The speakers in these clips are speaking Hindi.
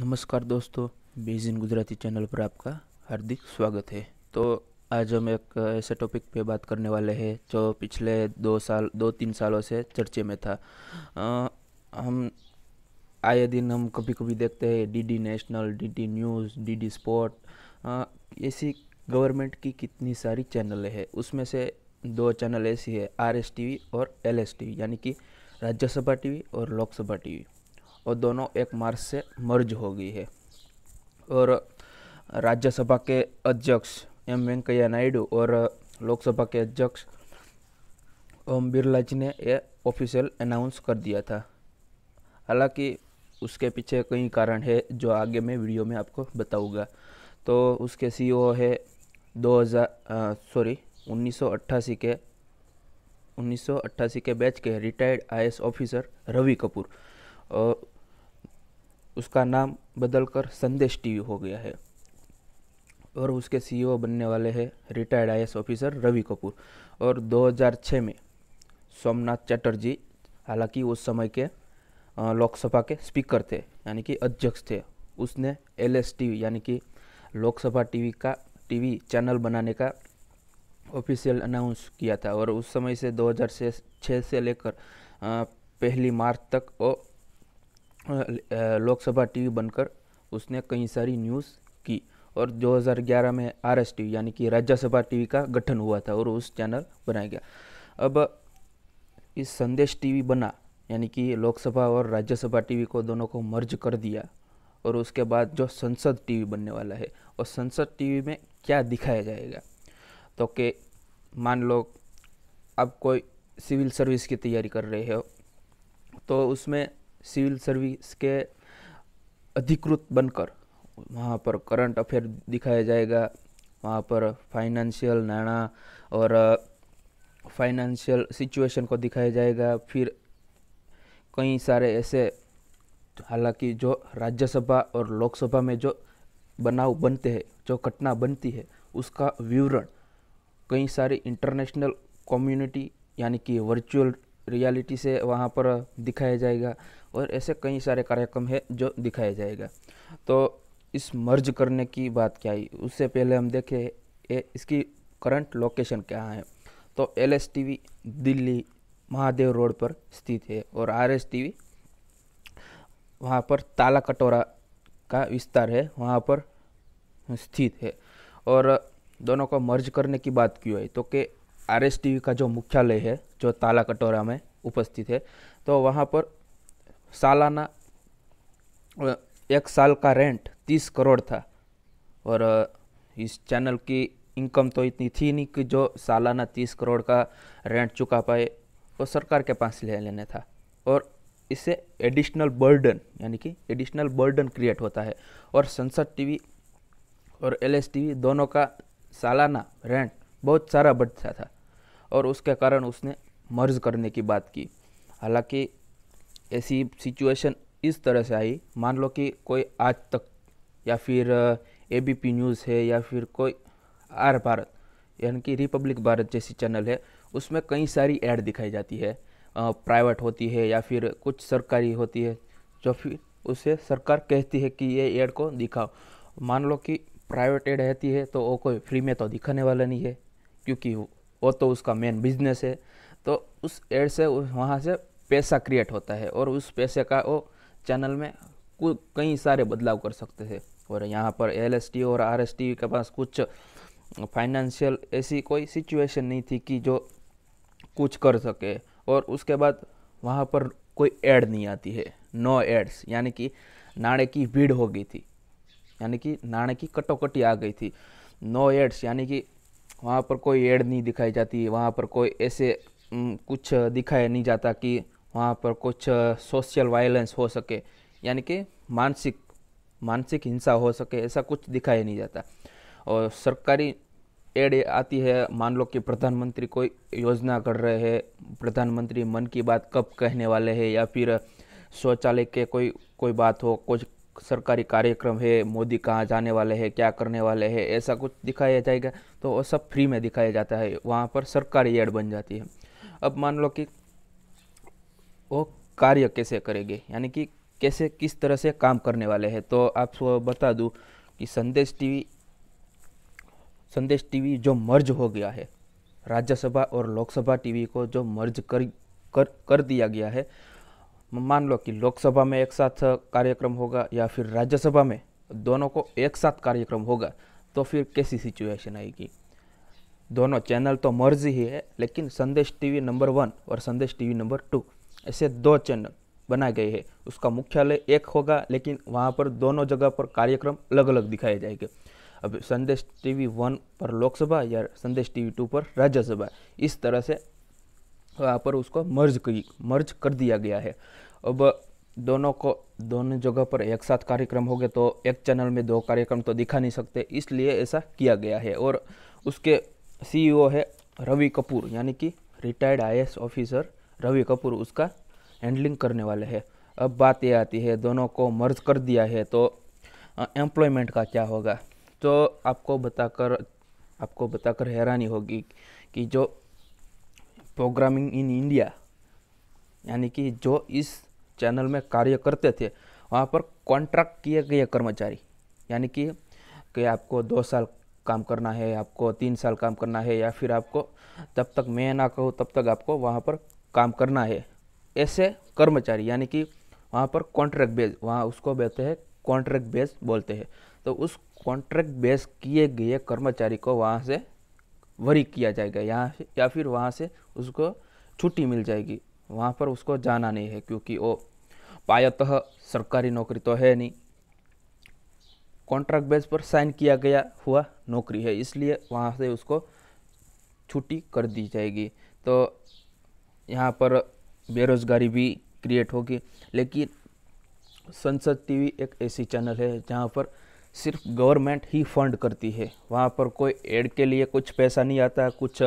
नमस्कार दोस्तों बीजिन गुजराती चैनल पर आपका हार्दिक स्वागत है तो आज हम एक ऐसे टॉपिक पे बात करने वाले हैं जो पिछले दो साल दो तीन सालों से चर्चे में था आ, हम आए दिन हम कभी कभी देखते हैं DD national DD news DD sport ऐसी गवर्नमेंट की कितनी सारी चैनल है उसमें से दो चैनल ऐसी है आर एस टी वी और एल एस टी वी यानी कि राज्यसभा टीवी और लोकसभा टीवी और दोनों एक मार्च से मर्ज हो गई है और राज्यसभा के अध्यक्ष एम वेंकैया नायडू और लोकसभा के अध्यक्ष ओम बिरला जी ने ये ऑफिशियल अनाउंस कर दिया था हालांकि उसके पीछे कई कारण है जो आगे मैं वीडियो में आपको बताऊंगा तो उसके सीईओ e है 2000 सॉरी उन्नीस के 1988 के बैच के retired I officer Ravi Kapoor और उसका नाम बदलकर संदेश टीवी हो गया है और उसके सीईओ e बनने वाले हैं retired I officer Ravi Kapoor और 2006 में सोमनाथ चटर्जी हालांकि उस समय के लोकसभा के स्पीकर थे यानी कि अध्यक्ष थे उसने एल एस टी यानी कि लोकसभा टीवी का टीवी चैनल बनाने का ऑफिशियल अनाउंस किया था और उस समय से 2006 से लेकर पहली मार्च तक वो लोकसभा टीवी बनकर उसने कई सारी न्यूज़ की और 2011 में आर एस टी यानी कि राज्यसभा टीवी का गठन हुआ था और उस चैनल बनाया गया अब इस संदेश टीवी बना यानी कि लोकसभा और राज्यसभा टीवी को दोनों को मर्ज कर दिया और उसके बाद जो संसद टीवी बनने वाला है और संसद टीवी में क्या दिखाया जाएगा तो कि मान लो आप कोई सिविल सर्विस की तैयारी कर रहे हो तो उसमें सिविल सर्विस के अधिकृत बनकर वहाँ पर करंट अफेयर दिखाया जाएगा वहाँ पर फाइनेंशियल नाना और फाइनेंशियल सिचुएशन को दिखाया जाएगा फिर कई सारे ऐसे हालांकि जो राज्यसभा और लोकसभा में जो बनाव बनते हैं जो घटना बनती है उसका विवरण कई सारी इंटरनेशनल कम्युनिटी यानी कि वर्चुअल रियलिटी से वहाँ पर दिखाया जाएगा और ऐसे कई सारे कार्यक्रम है जो दिखाया जाएगा तो इस मर्ज करने की बात क्या है उससे पहले हम देखें इसकी करंट लोकेशन क्या है तो L S T V Delhi Mahadev road पर स्थित है और आर एस टी वी वहाँ पर ताला कटोरा का विस्तार है वहाँ पर स्थित है और दोनों को मर्ज करने की बात क्यों है तो कि आर एस टी वी का जो मुख्यालय है जो ताला कटोरा में उपस्थित है तो वहाँ पर सालाना एक साल का रेंट तीस करोड़ था और इस चैनल की इनकम तो इतनी थी नहीं कि जो सालाना तीस करोड़ का रेंट चुका पाए वो सरकार के पास ले लेने था और इससे एडिशनल बर्डन यानी कि एडिशनल बर्डन क्रिएट होता है और संसद टीवी और एल एस टीवी दोनों का सालाना रेंट बहुत सारा बढ़ता था और उसके कारण उसने मर्ज करने की बात की हालांकि ऐसी सिचुएशन इस तरह से आई मान लो कि कोई आज तक या फिर ए बी पी न्यूज़ है या फिर कोई आर भारत यानी कि रिपब्लिक भारत जैसी चैनल है उसमें कई सारी ऐड दिखाई जाती है प्राइवेट होती है या फिर कुछ सरकारी होती है जो फिर उसे सरकार कहती है कि ये ऐड को दिखाओ मान लो कि प्राइवेट ऐड रहती है तो वो कोई फ्री में तो दिखाने वाला नहीं है क्योंकि वो तो उसका मेन बिजनेस है तो उस एड से वहाँ से पैसा क्रिएट होता है और उस पैसे का वो चैनल में कई सारे बदलाव कर सकते हैं और यहाँ पर एल और आर के पास कुछ फाइनेंशियल ऐसी कोई सिचुएशन नहीं थी कि जो कुछ कर सके और उसके बाद वहाँ पर कोई ऐड नहीं आती है नो एड्स यानी कि नाड़े की भीड़ हो गई थी यानी कि नाड़े की कटोकटी आ गई थी नो एड्स यानी कि वहाँ पर कोई एड नहीं दिखाई जाती वहाँ पर कोई ऐसे कुछ दिखाया नहीं जाता कि वहाँ पर कुछ सोशल वायलेंस हो सके यानी कि मानसिक मानसिक हिंसा हो सके ऐसा कुछ दिखाया नहीं जाता और सरकारी एड आती है मान लो कि प्रधानमंत्री कोई योजना कर रहे हैं प्रधानमंत्री मन की बात कब कहने वाले हैं या फिर शौचालय के कोई कोई बात हो कुछ सरकारी कार्यक्रम है मोदी कहाँ जाने वाले हैं क्या करने वाले हैं ऐसा कुछ दिखाया जाएगा तो वो सब फ्री में दिखाया जाता है वहाँ पर सरकारी एड बन जाती है अब मान लो कि वो कार्य कैसे करेंगे यानी कि कैसे किस तरह से काम करने वाले हैं तो आप बता दूँ कि संदेश टीवी संदेश टीवी जो मर्ज हो गया है राज्यसभा और लोकसभा टीवी को जो मर्ज कर कर कर दिया गया है मान लो कि लोकसभा में एक साथ कार्यक्रम होगा या फिर राज्यसभा में दोनों को एक साथ कार्यक्रम होगा तो फिर कैसी सिचुएशन आएगी दोनों चैनल तो मर्ज ही है लेकिन संदेश टीवी नंबर वन और संदेश टीवी नंबर टू ऐसे दो चैनल बनाए गए हैं उसका मुख्यालय एक होगा लेकिन वहाँ पर दोनों जगह पर कार्यक्रम अलग अलग दिखाए जाएंगे अब संदेश टीवी वन पर लोकसभा या संदेश टीवी टू पर राज्यसभा इस तरह से वहाँ पर उसको मर्ज की मर्ज कर दिया गया है अब दोनों को दोनों जगह पर एक साथ कार्यक्रम हो गए तो एक चैनल में दो कार्यक्रम तो दिखा नहीं सकते इसलिए ऐसा किया गया है और उसके सीईओ e है रवि कपूर यानी कि retired IAS officer Ravi Kapoor उसका हैंडलिंग करने वाले हैं अब बात यह आती है दोनों को मर्ज कर दिया है तो एम्प्लॉयमेंट का क्या होगा तो आपको बताकर आपको बताकर हैरानी होगी कि जो प्रोग्रामिंग इन इंडिया यानी कि जो इस चैनल में कार्य करते थे वहाँ पर कॉन्ट्रैक्ट किए गए कर्मचारी यानी कि कि आपको दो साल काम करना है आपको तीन साल काम करना है या फिर आपको जब तक मैं ना कहूँ तब तक आपको वहाँ पर काम करना है ऐसे कर्मचारी यानी कि वहाँ पर कॉन्ट्रैक्ट बेस वहाँ उसको बोलते हैं कॉन्ट्रैक्ट बेस बोलते हैं तो उस कॉन्ट्रैक्ट बेस किए गए कर्मचारी को वहाँ से वरी किया जाएगा यहाँ या फिर वहाँ से उसको छुट्टी मिल जाएगी वहाँ पर उसको जाना नहीं है क्योंकि वो पायतः सरकारी नौकरी तो है नहीं कॉन्ट्रैक्ट बेस पर साइन किया गया हुआ नौकरी है इसलिए वहाँ से उसको छुट्टी कर दी जाएगी तो यहाँ पर बेरोज़गारी भी क्रिएट होगी लेकिन संसद टीवी एक ऐसी चैनल है जहाँ पर सिर्फ गवर्नमेंट ही फंड करती है वहाँ पर कोई एड के लिए कुछ पैसा नहीं आता कुछ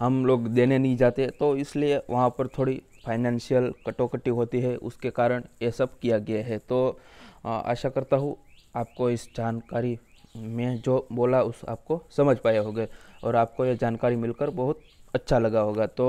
हम लोग देने नहीं जाते तो इसलिए वहाँ पर थोड़ी फाइनेंशियल कटोकटी होती है उसके कारण ये सब किया गया है तो आशा करता हूँ आपको इस जानकारी में जो बोला उस आपको समझ पाए होंगे और आपको यह जानकारी मिलकर बहुत अच्छा लगा होगा तो